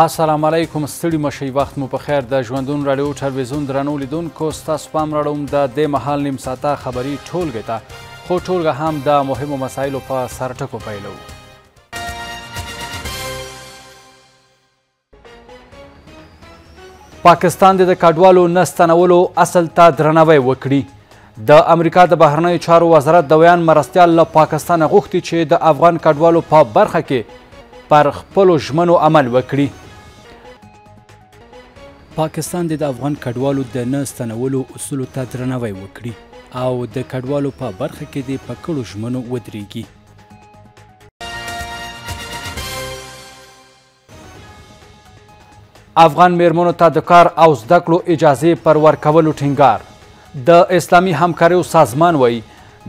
السلام علیکم ستړي مشي وخت مو په خیر د ژوندون رادیو ټلویزیون درنو لیدونکو ستاسو پام راړوم د د محل نیم ساعته خبری ټولګې ته خو ټولګه هم د مهمو مسایلو په سرټکو پیلو پاکستان د کډوالو نستنولو اصل ته درنوي وکړي د امریکا د بهرنیو چارو وزارت د ویان مرستیال له پاکستانه غوښتي چې د افغان کډوالو په برخه کې پر خپلو ژمنو عمل وکړي پاکستان د افغان کډوالو د نه ستنولو اصولو ته درناوی وکړي او د کډوالو په برخه کې د پکړو ژمنو ودرېږي افغان میرمنو ته د کار او زده کړو اجازې پر ورکولو ټینګار د اسلامي همکاریو سازمان وایي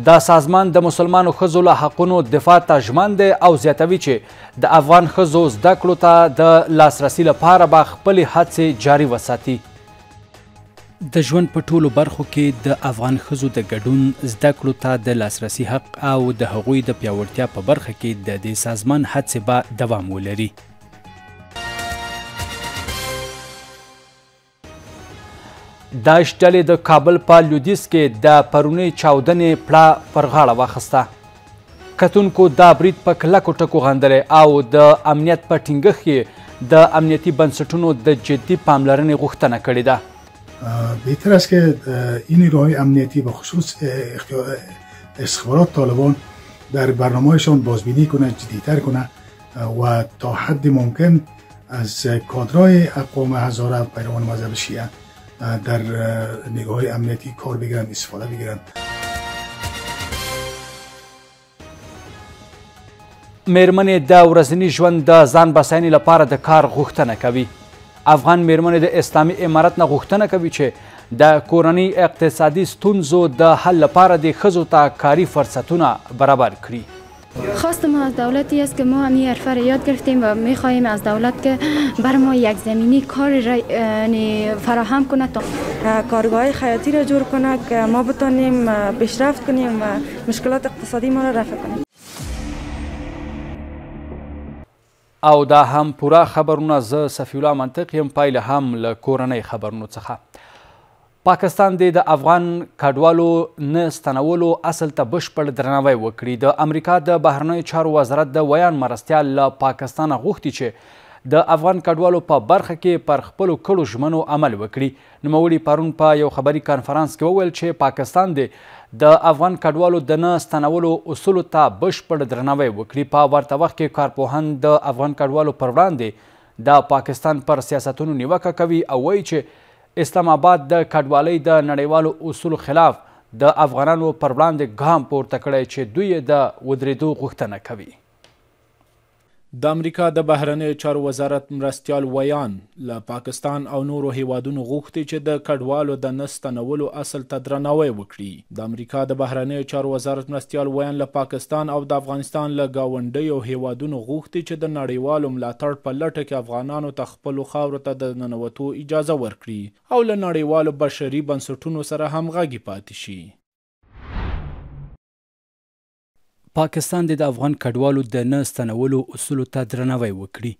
دا سازمان د مسلمانو ښځو له حقونو دفاع ته ژمن دی او زیاتوي چې د افغان ښځو زده کړو ته د لاسرسي لپاره به خپلې هڅې جاري وساتي د ژوند په ټولو برخو کې د افغان ښځو د ګډون زده کړو ته د لاسرسي حق او د هغوی د پیاوړتیا په برخه کې د دې سازمان هڅې به دوام ولري دا شټلې د کابل په لودیس کې د پرونی چاودنې پړه پر غاړه واخیسته کتونکو دا برید په کلکو ټکو غندلې او د امنیت په ټینګښت کې د امنیتي بنسټونو د جدي پاملرنې غوښتنه کړې ده بهتر است که این نیروهای امنیتی به خصوص استخبارات طالبان در برنامهشان بازبینی کنه جدیتر کنه و تا حد ممکن از کادرهای اقوام هزاره پیروان مذهب شیعه در نگاه امنیتی کار بگیرن استفاده بگیرن میرمنې د ورځني ژوند د ځان بساینې لپاره د کار غوښتنه کوي افغان میرمنې د اسلامي امارت نه غوښتنه کوي چې د کورنۍ اقتصادي ستونزو د حل لپاره د ښځو ته کاري فرصتونه برابر کړي خواست ما از دولتی است که ما همی حرفه را یاد گرفتیم و خواهیم از دولت که بر ما یک زمینی کار یعنی فراهم کنه تا کارگاه خیاطی را جور کنه که ما بتانیم پیشرفت کنیم و مشکلات اقتصادی ما را رفع کنیم او دا هم پوره خبرونه زه صفی الله منطق پایله هم له کورنۍ خبرونو څخه پاکستان د افغان کډوالو نه ستنولو اصل ته بشپړ درناوی وکړي د امریکا د بهرنیو چارو وزارت د ویان مرستیال له پاکستانه غوښتي چې د افغان کډوالو په برخه کې پر خپلو کړو ژمنو عمل وکړي نوموړي پرون په یو خبري کانفرانس کې وویل چې پاکستان دی د افغان کډوالو د نه ستنولو اصولو ته بشپړ درناوی وکړي په ورته وخت کې کارپوهان د افغان کډوالو پر وړاندې د پاکستان پر سیاستونو نیوکه کوي او وایي چې اسلام آباد د کډوالۍ د نړیوالو اصولو خلاف د افغانانو پر وړاندې ګام پورته کړی چې دوی د ودرېدو غوښتنه کوي د امریکا د بهرنیو چارو وزارت مرستيال ویان له پاکستان او نورو هیوادونو غوښتي چې د کډوالو د نستنولو اصل ته درناوی وکړي د امریکا د بهرنیو چارو وزارت مرستيال ویان له پاکستان او د افغانستان له گاونډیو هیوادونو غوښتي چې د نړیوالو ملاتړ په لټه کې افغانانو ته خپل خاورو ته د ننوتو اجازه ورکړي او له نړیوالو بشري بنسټونو سره همغږي پاتې شي پاکستان د افغان کډوالو د نه ستنولو اصولو ته درناوی وکړي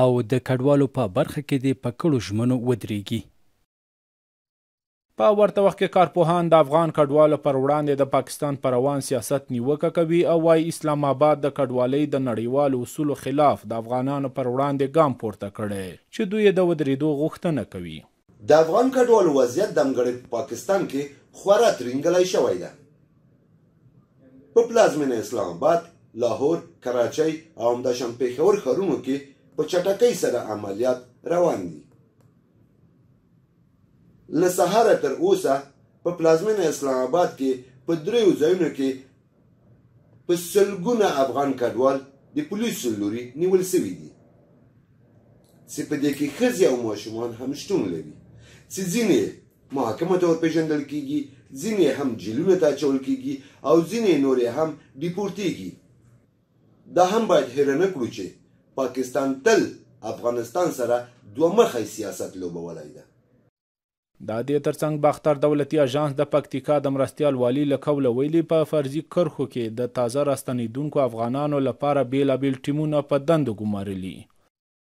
او د کډوالو په برخه کې د پکړو ژمنو ودرېږي په ورته وخت کې کارپوهان د افغان کډوالو پر وړاندې د پاکستان پر روان سیاست نیوکه کوي او وايي اسلام آباد د کډوالۍ د نړیوالو اصولو خلاف د افغانانو پر وړاندې ګام پورته کړي چې دوی د ودرېدو غوښتنه کوي د افغان کډوالو وضعیت د مګړې پاکستان کې خورا ترنګلای شوی دی په پلازمینه اسلام آباد لاهور کراچۍ او همداشان پېښور ښارونو کې په چټکۍ سره عملیات روان دي له سهاره تر اوسه په پلازمینه اسلام آباد کې په دریو ځایونو کې په سلګونه افغان کډوال د پولیسو لوري نیول سوي دي چې په دې کې ښځې او ماشومان هم شتون لري چې ځینې محاکمه تور پیژندل کیږي ځینې هم جیلونو ته اچول کیږي او ځینې نورې هم ډیپورتیږي دا هم باید هیره نه کړو چې پاکستان تل افغانستان سره دوه مخی سیاست لوبولی ده دا د ترڅنګ باختر دولتي اژانس د پکتیکا د مرستيال والی لکول ویلي په فرضي کرخو کې د تازه راستنیدونکو افغانانو لپاره بیلابیل ټیمونه په دند ګمارلي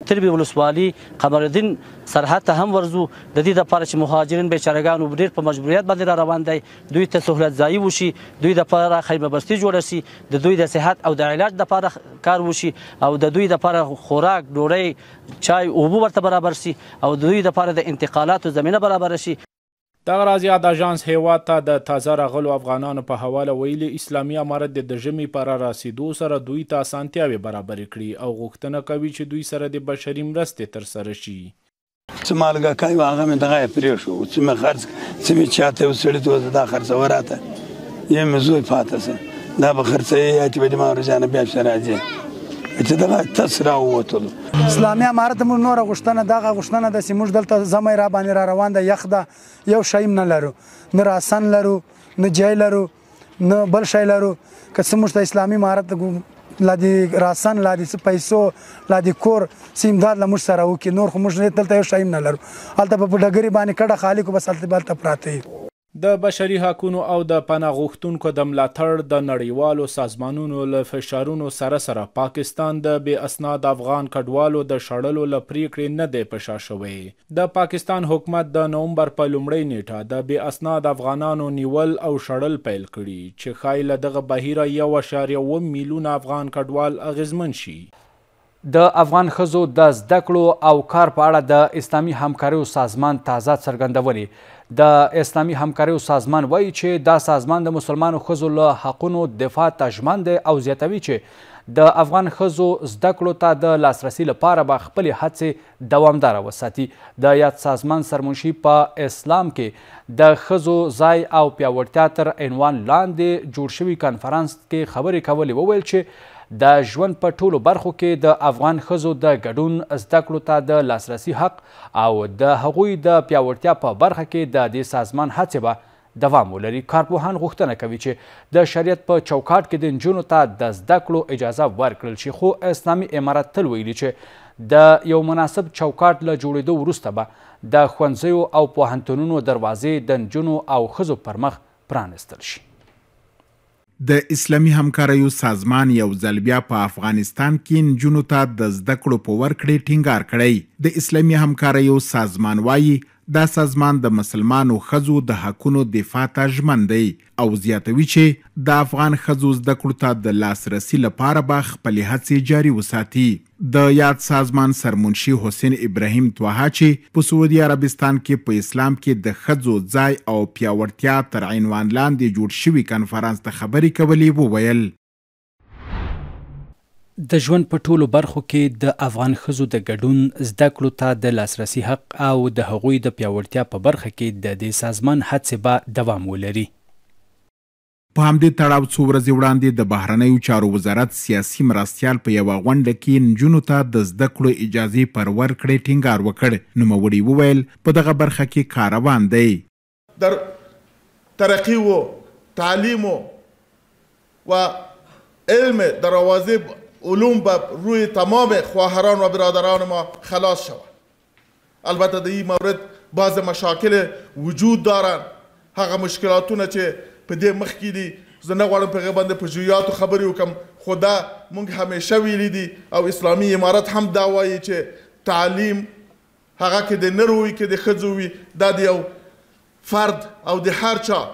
تربی ولسوالي قمردین سرحد ته هم ورزو د دې لپاره چې مهاجرین بیچارهګان ډېر په مجبوریت باندې را روان دي دوی ته سهولت ځای وشي دوی د لپاره خیمه بستی جوړ شي د دوی د صحت او د علاج لپاره کار وشي او د دوی لپاره خوراک ډوډۍ چای اوبه ورته برابر شي او د دوی لپاره د انتقالاتو زمینه برابر شي دغه راځي د اژانس هیواد ته د تازه راغلو افغانانو په حواله ویلي اسلامي امارت د ژمي پر راسیدو سره دوی ته اسانتیاوي برابر کړي او غوښتنه کوي چې دوی سره د بشري مرستې تر سره شي چې مالګه کوي هغه مې دغه پرې شو چې مې خرج چې مې چاته وسړې ته دا خرڅ وراته یم زوی فاتسه دا به خرڅې یا چې به د ما ورځانه بیا شراځي چې دغه تاسو راووتل اسلامي امارت موږ نور غوښتنه دغه غوښتنه د سیموږ دلته زمې را باندې را روان ده یخ ده یو شی نه لرو نه راسن لرو نه جای لرو نه بل شی لرو که سیموږ ته اسلامي امارت لادي راسن لادي پیسو لادي کور سیمدار لمر سره وکي نور خو موږ دلته یو شی نه لرو البته په ډګری باندې کړه خالق بس البته پراته د بشري حقوقو او د پناه غوښتونکو د ملاتړ د نړیوالو سازمانونو له فشارونو سره سره پاکستان د بې اسناد افغان کډوالو د شړلو له پریکړې نه دی پشا شوی د پاکستان حکومت د نومبر په لومړۍ نیټه د بې اسناد افغانانو نیول او شړل پیل کړي چې خایله دغه بهیره 1.1 میلیون افغان کډوال اغیزمن شي د افغان خزو د زده کړو او کار په اړه د اسلامي همکاریو سازمان تازه څرګندونې د اسلامي همکاریو سازمان وایي چې دا سازمان د مسلمانو ښځو له حقونو دفاع ته ژمن دی او زیاتوي چې د افغان ښځو زده کړو ته د لاسرسي لپاره به خپلې هڅې دوامداره وساتي د یاد سازمان سرمنشي په اسلام کې د ښځو ځای او پیاوړتیا تر عنوان لاندې جوړ شوي کنفرانس کې خبرې کولې وویل چې د ژوند په ټولو برخو کې د افغان ښځو د ګډون زده کړو ته د لاسرسي حق او د هغوی د پیاوړتیا په برخه کې د دې سازمان هڅې به دوام ولري کارپوهان غوښتنه کوي چې د شریعت په چوکاټ کې د نجونو ته د زده کړو اجازه ورکړل شي خو اسلامي امارت تل ویلي چې د یو مناسب چوکاټ له جوړېدو وروسته به د ښوونځیو او پوهنتونونو دروازې د نجونو او ښځو پر مخ پرانستل شي د اسلامي همکاریو سازمان یو ځل بیا په افغانستان کې نجونو ته د زده کړو په ورکړې ټینګار کړی د اسلامي همکاریو سازمان وایي دا سازمان د مسلمانو خزو د حقونو دفاع ته ژمن دی او زیاتوي چې د افغان خزو زده کړو ته د لاسرسي لپاره به خپلې هڅې جاري وساتي د یاد سازمان سرمنشي حسین ابراهیم توها چې په سعودي عربستان کې په اسلام کې د خزو ځای او پیاوړتیا تر عنوان لاندې جوړ شوی کنفرانس ته خبري کولې وویل د ژوند په ټولو برخو کې د افغان خزو د ګډون زده کړو ته د لاسرسي حق او د هغوی د پیاوړتیا په برخه کې د دې سازمان هڅې به دوام ولري په همدې تړاو څو ورځې وړاندې د بهرنیو چارو وزارت سیاسي مرستيال په یوه غونډه کې نجونو ته د زده کړو اجازې پر ورکړې ټینګار وکړ نوموړي وویل په دغه برخه کې کاروان دی در ترقی و تعلیم و علم در روازب علوم به روی تمام خواهران و برادران ما خلاص شود البته در این مورد بعض مشاکل وجود دارن هغه مشکلاتونه چې په دې مخ کې دي زه نه غواړم په هغې باندې په جویاتو خبرې وکړم خو دا موږ همیشه ویلي دي او اسلامي امارت هم دا وایي چې تعلیم هغه کې د نر وي کې د ښځو وي دا د یو فرد او د هر چا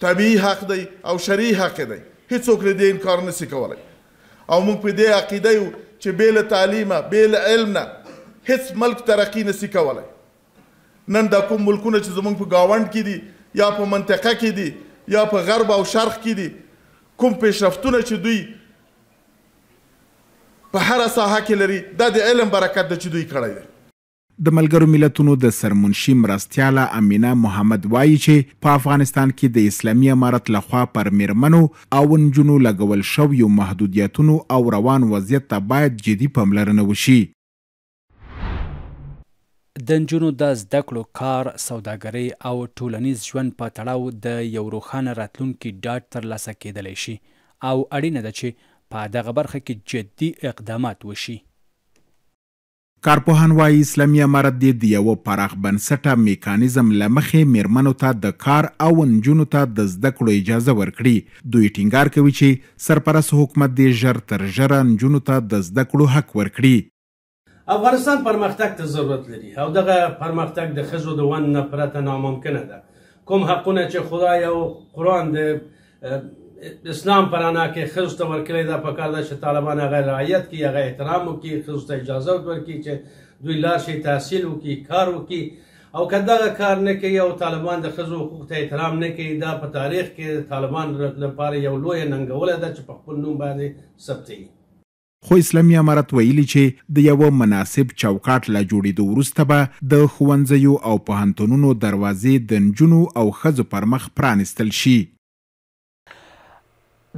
طبیعي حق دی او شرعي حق دی هیڅوک له دې انکار نسي کولی او موږ په دې عقیده یو چې بې له تعلیمه بې له علم نه هیڅ ملک ترقي نسی کولی نن دا کوم ملکونه چې زموږ په ګاونډ کې دي یا په منطقه کې دي یا په غرب او شرق کې دي کوم پیشرفتونه چې دوی په هر ساحه کې لري دا د علم برکت د چې دوی کړی دی د ملګرو ملتونو د سرمنشي مرستياله امینا محمد وایي چې په افغانستان کې د اسلامي امارت لخوا پر میرمنو او نجونو لګول شو یو محدودیتونو او روان وضعیت ته باید جدي پاملرنه وشي د نجونو د زده کړو کار سوداګري او ټولنیز ژوند په تړاو د یو روښانه راتلونکي ډاټ ترلاسه کېدلی شي او اړینه ده چې په دغه برخه کې جدي اقدامات وشي کارپوهان وایي اسلامي امارت د یو پراخ بنسټه میکانیزم لمخې میرمنو ته د کار او نجونو ته د زده کړو اجازه ورکړي دوی ټینګار کوي چې سرپرست حکومت د ژر تر ژره نجونو ته د زده کړو حق ورکړي افغانستان پرمختګ ته ضرورت لري او دغه پرمختګ د خزو د ون نه پرته ناممکنه ده کوم حقونه چې خدای او قران د اسلام پرانا کې خزو ته ورکړی دا په کار ده چې طالبان هغه رعایت کړي هغه احترام وکړي خزو ته اجازه ورکړي چې دوی لاړ شي تحصیل وکړي کار وکړي او که دغه کار نه کوي او طالبان د ښځو حقوق ته احترام نه کوي دا په تاریخ کې طالبان لپاره یو لویه ننګوله ده چې په خپل نوم باندې ثبتوي خو اسلامي امارت ویلي چې د یو مناسب چوکاټ لا جوړېدو وروسته به د ښوونځیو او پوهنتونونو دروازې د نجونو او ښځو پر مخ پرانستل شي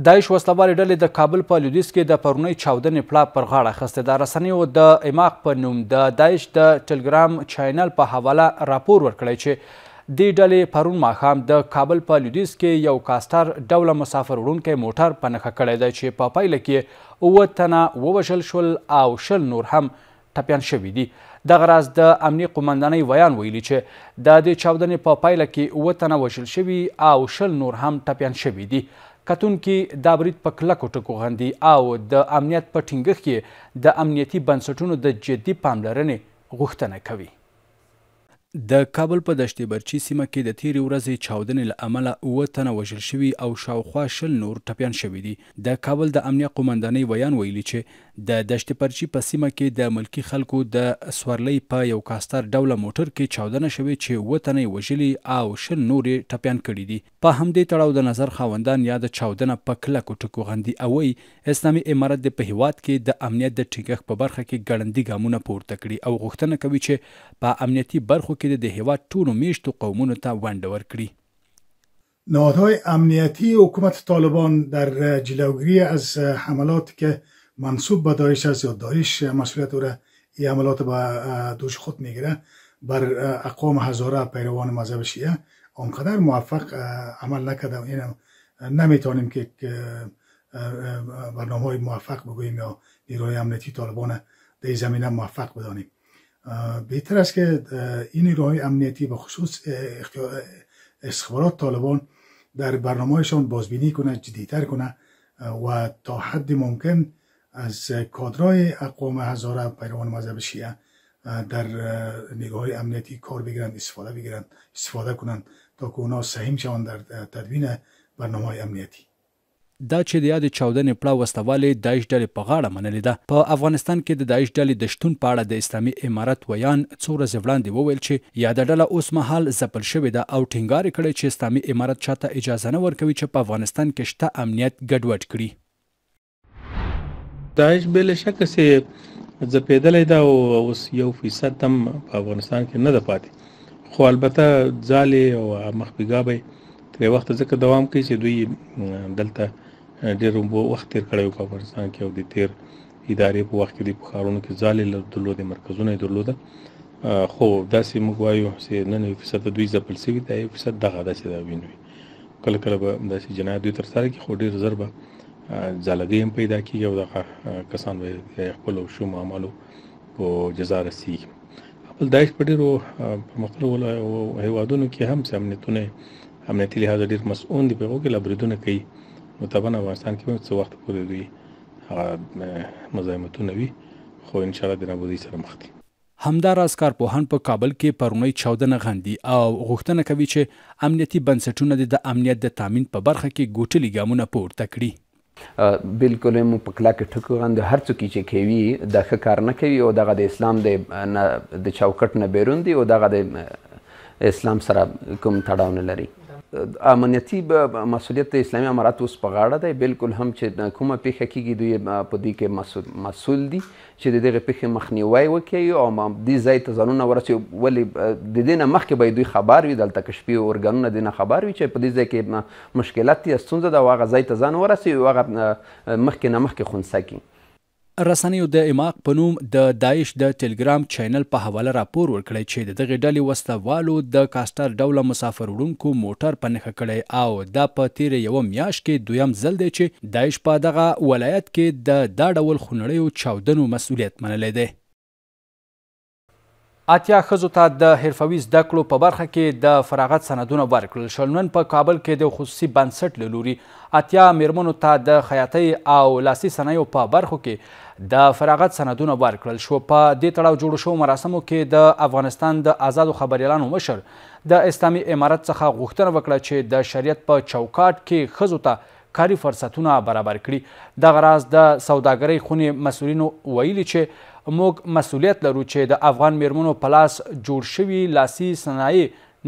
داعش وسلوالې ډلې د کابل په لویدیځ کې د پرونۍ چاودنې پړه پر غاړه اخیستې ده رسنیو د اماق په نوم د داعش د ټلګرام چینل په حواله راپور ورکړی چې دې ډلې پرون ماښام د کابل په لویدیځ کې یو کاسټر ډوله مسافر وړونکی موټر په نښه کړی دی چې په پایله کې اووه تنه ووژل شول او شل نور هم ټپیان شوي دي دغه راز د امني قمندانۍ ویان ویلي چې د دې چاودنې په پایله کې اووه تنه وژل شوي او شل نور هم ټپیان شوي دي کتونکي دا برید په کلکو ټکو غندي او د امنیت په ټینګښت کې د امنیتي بنسټونو د جدي پاملرنې غوښتنه کوي د کابل په دشتې برچی سیمه کې د تیرې ورځې چاودنې له امله اووه تنه وژل شوي او شاوخوا شل نور ټپیان شوي دي د کابل د امنیه قومندانۍ ویان ویلي چې د دشت پرچی په سیمه کې د ملکی خلکو د سورلۍ په یو کاستر ډوله موټر کې چاودنه شوې چې وطنې وژلي او شل نورې ټپیان کړي دي په همدې تړاو د نظر خاوندان یا د چاودنه په کلکو ټکو غندي او وي اسلامي امارت د په هیواد کې د امنیت د ټینګښت په برخه کې ګړندي ګامونه پورته کړي او غوښتنه کوي چې په امنیتي برخو کې د هیواد ټولو میشتو قومونو ته ونډه ورکړي نهادهای امنیتی حکومت طالبان در جلوگیری از حملات که منصوب به داعش است یا داعش مسئولیت او این عملات به دوش خود میگیره بر اقوام هزاره پیروان مذهب شیعه اونقدر موفق عمل نکرده و نمیتونیم که برنامه های موفق بگوییم یا نیروهای امنیتی طالبان در زمینه موفق بدانیم بهتر است که این نیروهای امنیتی به خصوص استخبارات طالبان در هایشان بازبینی کنه جدیتر کنه و تا حد ممکن از کادرای اقوام هزاره پیروان مذهب شیعه در نیروهای های امنیتی کار بگیرند استفاده بگیرند استفاده کنند تا که اونا سهم شوند در تدوین برنامه های امنیتی دا چې د یاد 14 پړه وستواله دایښ ډلې په غاړه منلې ده په افغانستان کې د دایښ ډلې د شتون په اړه د اسلامي امارت ویان څو ورځې وړاندې وویل چې یاد ډله اوس مهال زپل شوې ده او ټینګار کړي چې اسلامي امارت چاته اجازه نه ورکوي چې په افغانستان کې شته امنیت ګډوډ کړي داعش بل شک سي ځپېدلې دا او اوس یو فیصد هم په افغانستان کې نه ده پاتې خو البته ځالې او مخبيګا به تر وخت ځکه دوام کوي چې دوی دلته ډېر وخت تیر کړی په افغانستان کې او د تیر ادارې په وخت کې د بخارونو کې ځالې درلودې مرکزونه درلودل خو داسې موږ وایو چې نن یو فیصد دوی ځپل سوي دا یو فیصد دغه داسې دا وینوي کله کله به داسې جنایت دوی تر سره کې خو ډېر ضربه ځلګي هم پیدا کیږي او د کسان به خپل شوم عملو په جزا رسیږي خپل دایښ په ډیرو پرمختللو هیوادونو کې هم سمنیتونه امنیتي لحاظ ډیر مسؤون دي په هغه کې لبریدونه کوي نو طبعا افغانستان کې څه وخت پورې دوی هغه مزاحمتونه وي خو ان شاء الله د نابودۍ سره مخ دي همداراز کارپوهان په کابل کې پرونی 14 غندي او غوښتنه کوي چې امنیتي بنسټونه د امنیت د تامین په برخه کې ګوټلي ګامونه پورته کړي بالکل مو په کلا کې ټکو غند هر څوک چې کوي د ښه کار نه کوي او دغه د اسلام د د چوکټ نه بیرون دی او دغه د اسلام سره کوم تړاو نه لري امنیتی مسولیت د اسلامي امارات اوس په غاړه دی بالکل هم چې کومه پیښه کیږي دوی په دې کې مسول دي چې د دغه پیښې مخنیوي وکړي او دې ځای ته ځانونه ورسوي ولې د دې نه مخکې به دوی خبر وي دلته کشفي ارګانونه د نه خبر وي چې په دې ځای کې مشکلات یا ستونزه ده او هغه ځای ته ځان ورسوي او هغه مخکې نه مخکې خونسا کړي رسنیو د اماق په نوم د داعش د ټلګرام چینل په حواله راپور ورکړی چې د دغه ډلې وسلوالو د کاستر ډوله مسافر وړونکو موټر په نخښه کړی او دا په تیر یو میاش کې دویم ځل دی چې داعش په دغه ولایت کې د دا ډول خونړیو چاودنو مسولیت منلی دی اتیا ښځو ته د حرفوي زده کړو په برخه کې د فراغت سندونه ورکړل شول نن په کابل کې د خصوصي بنسټ له لوري اتیا میرمنو ته د خیاطۍ او لاسي صنایعو په برخو کې د فراغت سندونه ورکړل شو په دې تړاو جوړو شوو مراسمو کې د افغانستان د آزادو خبریالانو مشر د اسلامي امارت څخه غوښتنه وکړه چې د شریعت په چوکاټ کې ښځو ته کاري فرصتونه برابر کړي دغه راز د سوداګرۍ خونې مسؤلینو ویلي چې موږ مسولیت لرو چې د افغان میرمنو په لاس جوړ شوي لاسي صنایع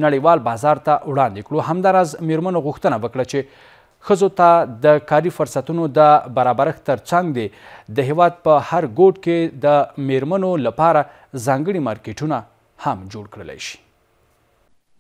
نړیوال بازار ته وړاندې کړو همداراز میرمنو غوښتنه وکړه چې ښځو ته د کاري فرصتونو د برابرښت ترڅنګ دی د هیواد په هر ګوټ کې د میرمنو لپاره ځانګړي مارکیټونه هم جوړ کړلی شي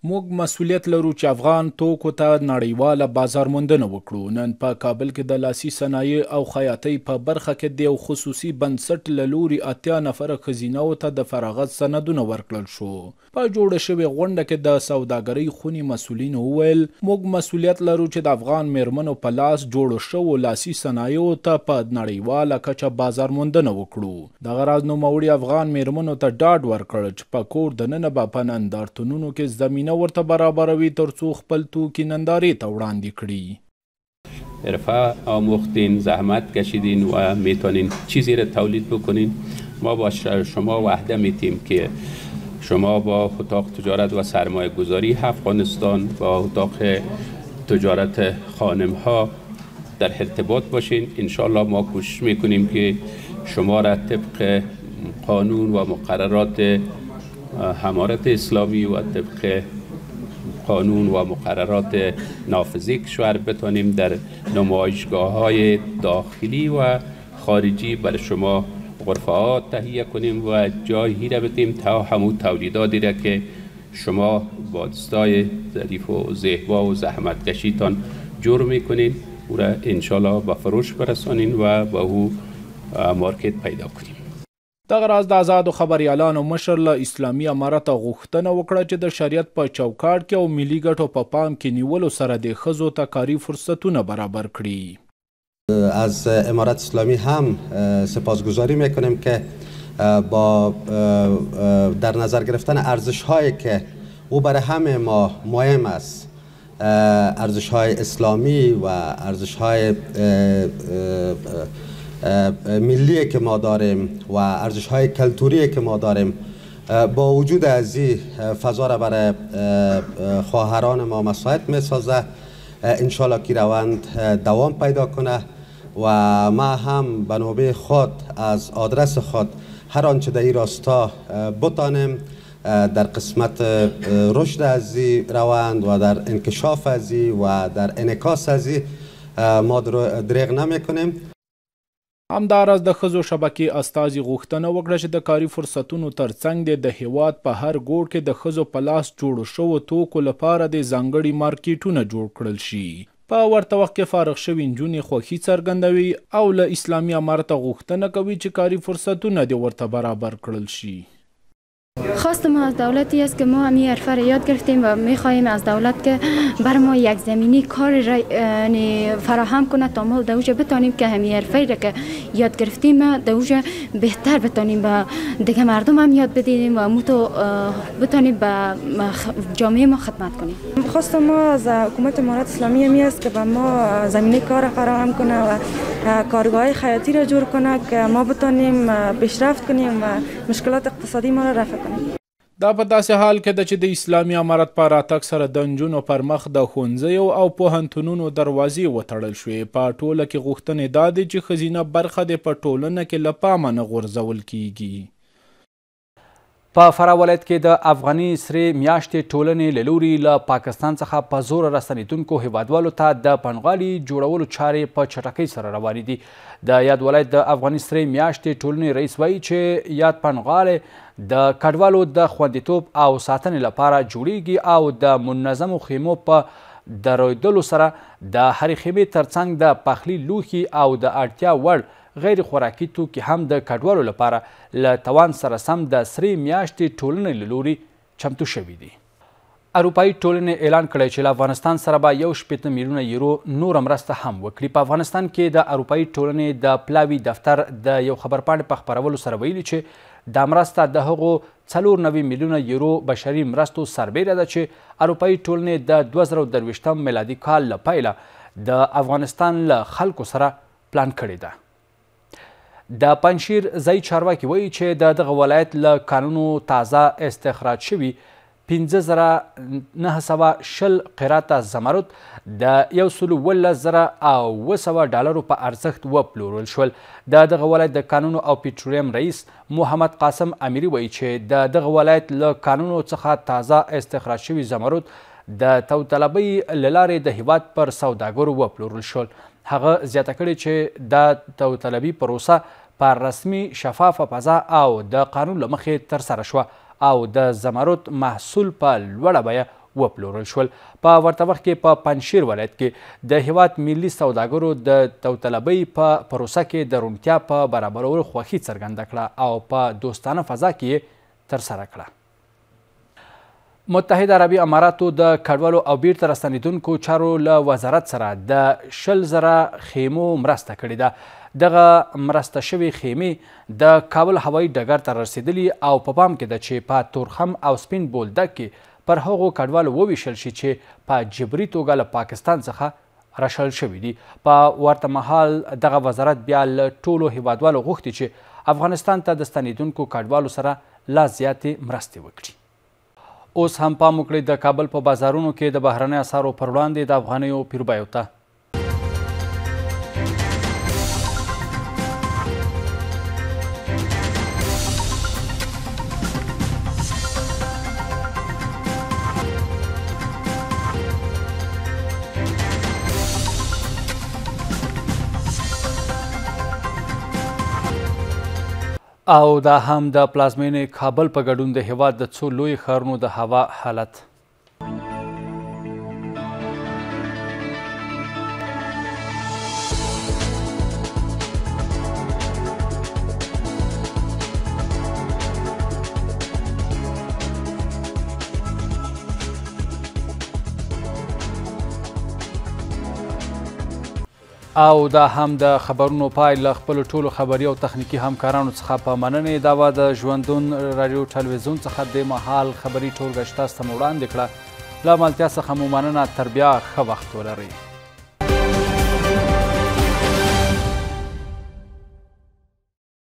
موږ مسولیت لرو چې افغان توکو ته نړیواله بازار موندنه وکړو نن په کابل کې د لاسي صنایع او خیاطۍ په برخه کې د یو خصوصي بنسټ له لوري اتیا نفره ښځینه ته د فراغت سندونه ورکړل شو په جوړه شوې غونډه کې د سوداګرۍ خونی مسولین وویل موږ مسولیت لرو چې د افغان میرمنو په لاس جوړو شوو لاسي صنایعو ته په نړیواله کچه بازار موندنه وکړو دغه راز نوموړي افغان میرمنو ته ډاډ ورکړ چې په کور دننه به په نندارتونونو کې زمينه زمینه ورته برابروي ترڅو خپل توکي نندارې ته رفع آموختین زحمت کشیدین و میتونین چیزی را تولید بکنین ما با شما وحده میتیم که شما با اتاق تجارت و سرمایه گذاری افغانستان با اتاق تجارت خانم ها در ارتباط باشین انشالله ما کوشش میکنیم که شما را طبق قانون و مقررات همارت اسلامی و طبق قانون و مقررات نافذی کشور بتانیم در نمایشگاه های داخلی و خارجی برای شما ها تهیه کنیم و جایی را بدیم تا همون تولیداتی را که شما با دستای ظریف و زهبا و زحمت کشیتان جور میکنین او را انشالله به فروش برسانین و به او مارکت پیدا کنین دغه راز د آزادو خبريالانو مشر له اسلامي امارت غوښتنه وکړه چې د شریعت په چوکاټ کې او ملي ګټو په پام کې نیولو سره د خزو ته کاری فرصتونه برابر کړي از امارت اسلامی هم سپاسگزاری میکنیم که با در نظر گرفتن ارزش هایی که او برای همه ما مهم است ارزش های اسلامی و ارزش های ملی که ما داریم و ارزش های کلتوری که ما داریم با وجود از این فضا را برای خواهران ما مساعد می سازه انشالله که روند دوام پیدا کنه و ما هم به نوبه خود از آدرس خود هر آنچه در این راستا بتانیم در قسمت رشد از روند و در انکشاف از و در انکاس از ما دریغ نمی کنیم همداراز د خزو شبکې استازي غوښتنه وکړه چې د کاري فرصتونو ترڅنګ د د هیواد په هر ګوټ کې د خزو په لاس جوړو شوو توکو لپاره د ځانګړي مارکیټونه جوړ کړل شي په ورته وخت کې فارغ شوی نجونې خوښي څرګندوي او له اسلامي امارت غوښتنه کوي چې کاري فرصتونه د ورته برابر کړل شي خواست ما از دولتی است که ما همی عرفه را یاد گرفتیم و خواهیم از دولت که بر ما یک زمینی کار را یعنی فراهم کنه تا ما دوجه بتانیم که همی حرفه که یاد گرفتیم ما دوجه بهتر بتانیم و دیگه مردم هم یاد بدیم و متو تو بتانیم به جامعه ما خدمت کنیم خواست ما از حکومت امارات اسلامی همی است که به ما زمینی کار فراهم کنه و کارگاه خیاطی را جور کنه که ما بتانیم پیشرفت کنیم و مشکلات اقتصادی ما را رفع کنیم دا په داسې حال کې ده چې د اسلامي امارت په راتګ سره د نجونو پر مخ د ښوونځیو او پوهنتونونو دروازې وتړل شوې په ټوله کې غوښتنې دا دي چې ښځینه برخه د په ټولنه کې له پامه نه غورځول کیږي په فرا ولایت کې د افغاني سرې میاشتې ټولنې له لوري له پاکستان څخه په زور راستنېدونکو هیوادوالو ته د پنغالې جوړولو چارې په چټکۍ سره روانې دي د یاد ولایت د افغاني سرې میاشتې ټولنې رئیس وایي چې یاد پنغالې د کډوالو د خوندیتوب او ساتنې لپاره جوړیږي او د منظمو خیمو په درېدلو سره د هرې خیمې ترڅنګ د پخلي لوښي او د اړتیا وړ غیر خوراکي توکي هم د کډوالو لپاره له توان سره سم د سرې میاشتې ټولنې له لوري چمتو شوي دي اروپایي ټولنې اعلان کړی چې له افغانستان سره به یو شپېته میلیونه یورو نور مرسته هم وکړي په افغانستان کې د اروپایي ټولنې د پلاوي دفتر د یو خبرپاڼې په خپرولو سره ویلي چې دا مرسته د هغو څلور نوي میلیونه یورو بشري مرستو سربیره ده چې اروپایي ټولنې د دوه زره درویشتم میلادي کال له پیله د افغانستان له خلکو سره پلان کړې ده د پنشیر ځای چارواکي وایي چې د دغه ولایت له کانونو تازه استخراج شوي 15 زره 900 شل قراته زمرد د 111 زره او 200 ډالرو په ارزښت وپلورل شول د دغه ولایت د قانون او پېټرولیم رئیس محمد قاسم امیری وایي چې د دغه ولایت له قانونو څخه تازه استخراج شوي زمرد د توطلبۍ له لارې د هیواد پر سوداګرو وپلورل شول هغه زیاته کړې چې د توطلبي پروسه په رسمي شفافه فضا او د قانون له مخې ترسره شوه او د زمرد محصول په لوړه بیه وپلورل شول په ورته وخت کې په پنشیر ولایت کې د هیواد ملي سوداګرو د توطلبۍ په پروسه کې د روڼتیا په برابرولو خوښي څرګنده کړه او په دوستانه فضا کې ترسره کړه متحد عربی اماراتو د کډوالو او بیرته راستنیدونکو چارو له وزارت سره د شل زره خیمو مرسته کړې ده دغه مرسته شوې خیمې د کابل هوایي ډګر ته رسیدلی او په پام کې ده چې په تورخم او سپین بولدک کې پر هغو کډوالو وویشل شي چې په جبري توګه له پاکستان څخه رشل شوي دي په ورته مهال دغه وزارت بیا له ټولو هیوادوالو غوښتي چې افغانستان ته د ستنېدونکو کډوالو سره لا زیاتې مرستې وکړي اوس هم پام وکړئ د کابل په بازارونو کې د بهرنۍ اسعارو پر وړاندې د افغانیو پیربایو ته او دا هم د پلازمینې کابل په ګډون د هیواد د څو لوی ښارونو د هوا حالت او دا هم د خبرونو پای له خپل ټولو خبري او تخنیکی همکارانو څخه په مننې داوا د ژوندون رادیو ټلویزیون څخه د مهال خبري ټولګه شته سم وړاندې کړه لا مالتیا څخه مو مننه تر بیا ښه وخت ولرئ